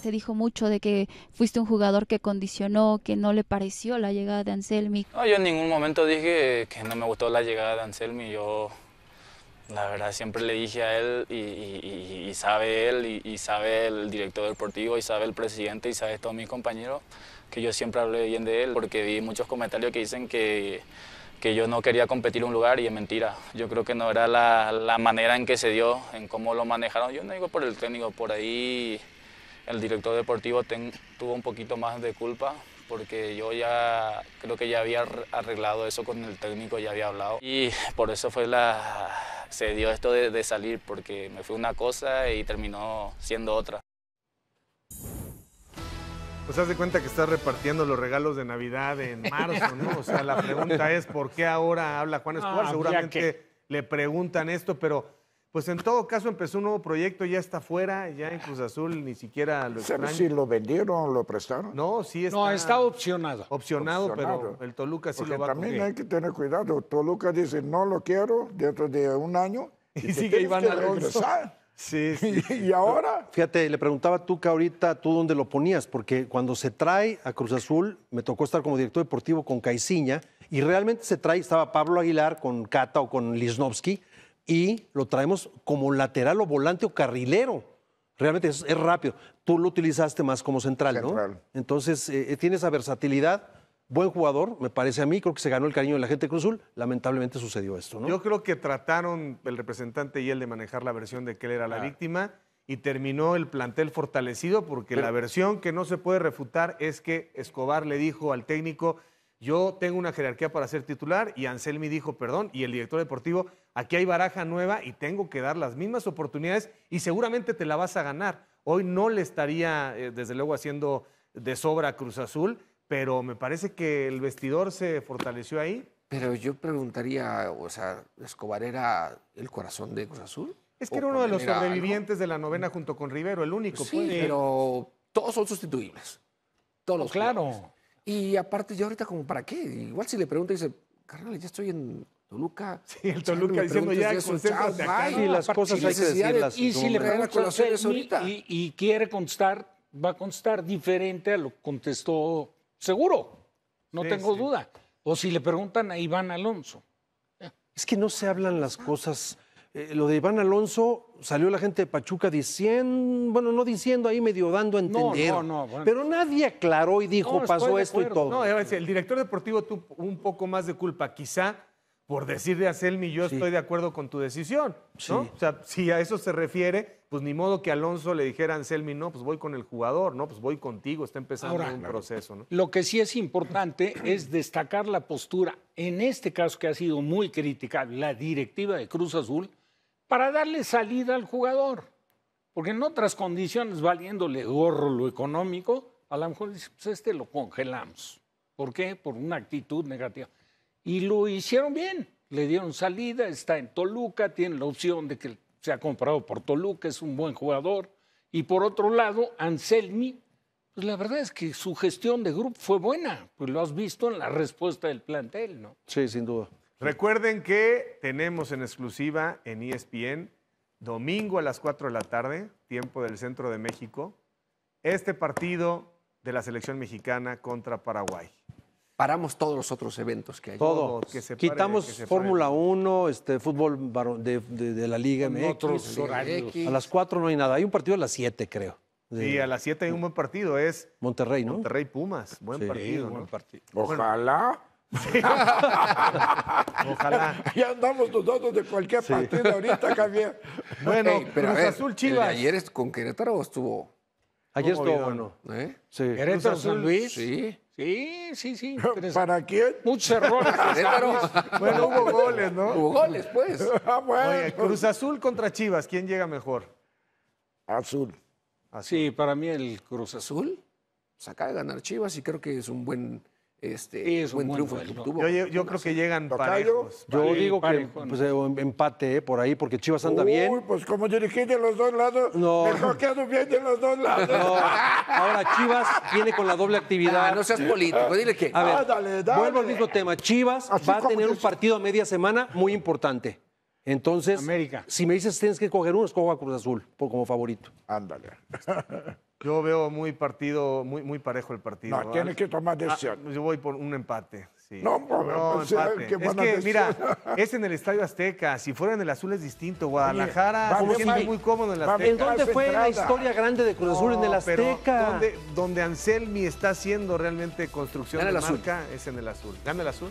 Se dijo mucho de que fuiste un jugador que condicionó, que no le pareció la llegada de Anselmi. yo en ningún momento dije que no me gustó la llegada de Anselmi. Yo, la verdad, siempre le dije a él y, sabe él, y, sabe el director deportivo, y sabe el presidente, y sabe todos mis compañeros, que yo siempre hablé bien de él, porque vi muchos comentarios que dicen que que yo no quería competir un lugar y es mentira. Yo creo que no era la, la, manera en que se dio, en cómo lo manejaron. Yo no digo por el técnico, por ahí el director deportivo tuvo un poquito más de culpa porque yo ya creo que ya había arreglado eso con el técnico, ya había hablado. Y por eso fue la, se dio esto de, salir, porque me fue una cosa y terminó siendo otra. Pues haz de cuenta que estás repartiendo los regalos de Navidad en marzo, ¿no? O sea, la pregunta es, ¿por qué ahora habla Juan Escobar? Ah, Seguramente le preguntan esto, pero pues en todo caso empezó un nuevo proyecto, ya está fuera, ya en Cruz Azul ni siquiera lo si lo vendieron o lo prestaron? No, sí está. No, está opcionado. Opcionado, pero el Toluca sí lo va a También hay que tener cuidado. Toluca dice, no lo quiero dentro de un año. Y, y sigue Iván Alonso. Sí, sí. ¿Y ahora? Fíjate, le preguntaba tú, que ahorita tú dónde lo ponías, porque cuando se trae a Cruz Azul, me tocó estar como director deportivo con Caiciña, y realmente se trae, estaba Pablo Aguilar con Cata o con Lisnowski, y lo traemos como lateral o volante o carrilero. Realmente es, rápido. Tú lo utilizaste más como central, central. Entonces, eh, eh, tiene esa versatilidad. Buen jugador, me parece a mí, creo que se ganó el cariño de la gente de Cruzul. Lamentablemente sucedió esto, ¿no? Yo creo que trataron el representante y él de manejar la versión de que él era la ah. víctima y terminó el plantel fortalecido porque la versión que no se puede refutar es que Escobar le dijo al técnico, yo tengo una jerarquía para ser titular y Anselmi dijo, perdón, y el director deportivo, aquí hay baraja nueva y tengo que dar las mismas oportunidades y seguramente te la vas a ganar. Hoy no le estaría, eh, desde luego, haciendo de sobra Cruz Azul, pero me parece que el vestidor se fortaleció ahí. Pero yo preguntaría, o sea, ¿Escobar era el corazón de Cruz Azul? Es que era uno de los sobrevivientes de la novena junto con Rivero, el único. Sí, pues. pero todos son sustituibles. Todos los Claro. Y aparte, yo ahorita como para qué. Igual si le preguntan, dice, carnal, ya estoy en Toluca. Sí, el Toluca diciendo ya, Y las cosas hay que decirlas. Y si le preguntan, eso y, y quiere contestar, va a contestar diferente a lo que contestó seguro. No tengo duda. O si le preguntan a Iván Alonso. Es que no se hablan las cosas. Eh, lo de Iván Alonso salió la gente de Pachuca diciendo, bueno, no diciendo ahí medio dando a entender. Pero nadie aclaró y dijo, pasó esto y todo. No, el director deportivo tuvo un poco más de culpa, quizá por decirle a Selmi, yo estoy de acuerdo con tu decisión. O sea, si a eso se refiere, pues ni modo que Alonso le dijera a Selmi, no, pues voy con el jugador, no, pues voy contigo, está empezando un proceso. ¿no? Lo que sí es importante es destacar la postura, en este caso que ha sido muy criticable, la directiva de Cruz Azul, para darle salida al jugador. Porque en otras condiciones, valiéndole gorro lo económico, a lo mejor dice, pues este lo congelamos. ¿Por qué? Por una actitud negativa y lo hicieron bien. Le dieron salida, está en Toluca, tiene la opción de que se ha comprado por Toluca, es un buen jugador. Y por otro lado, Anselmi, pues la verdad es que su gestión de grupo fue buena, pues lo has visto en la respuesta del plantel, ¿no? Sí, sin duda. Recuerden que tenemos en exclusiva en ESPN, domingo a las 4 de la tarde, tiempo del centro de México, este partido de la selección mexicana contra Paraguay paramos todos los otros eventos que hay. Todos. Que se pare, Quitamos Fórmula 1, este, fútbol de, la Liga MX. Otros horarios. A las 4 no hay nada. Hay un partido a las 7, creo. Sí, a las 7 hay un buen partido. Es Monterrey, ¿no? Monterrey Pumas. Buen partido. Ojalá. Ojalá. Ya andamos nosotros de cualquier partido ahorita, Javier. Bueno, pero Cruz Azul Chivas. ¿Ayer con Querétaro estuvo? Ayer estuvo bueno. ¿Eh? Sí. Querétaro San Luis. Sí. Sí, sí, sí. ¿Para quién? Muchos errores. bueno, hubo goles, ¿no? Hubo goles, pues. Ah, Cruz Azul contra Chivas, ¿quién llega mejor? Azul. Azul. Sí, para mí el Cruz Azul. Pues, acaba de ganar Chivas y creo que es un buen este, es un buen, triunfo Yo, creo que llegan parejos. Yo digo que pues, eh, empate eh, por ahí, porque Chivas anda Uy, bien. pues como dirigí de los dos lados, no. mejor quedo bien de los dos lados. Ahora Chivas viene con la doble actividad. Ah, no seas político, dile que. A ver, ah, vuelvo al mismo tema. Chivas va a tener un partido a media semana muy importante. Entonces, si me dices tienes que coger uno, escojo a Cruz Azul por, como favorito. Ándale. Yo veo muy partido, muy, muy parejo el partido. No, que tomar ah, decisión. yo voy por un empate. No, pues, no, pues, empate. es que, mira, es en el Estadio Azteca. Si fuera en el Azul es distinto. Guadalajara es muy cómodo en el Azteca. ¿En dónde fue la historia grande de Cruz Azul? en el Azteca. Donde, Anselmi está haciendo realmente construcción de el marca azul. es en el Azul. ¿Gana el Azul?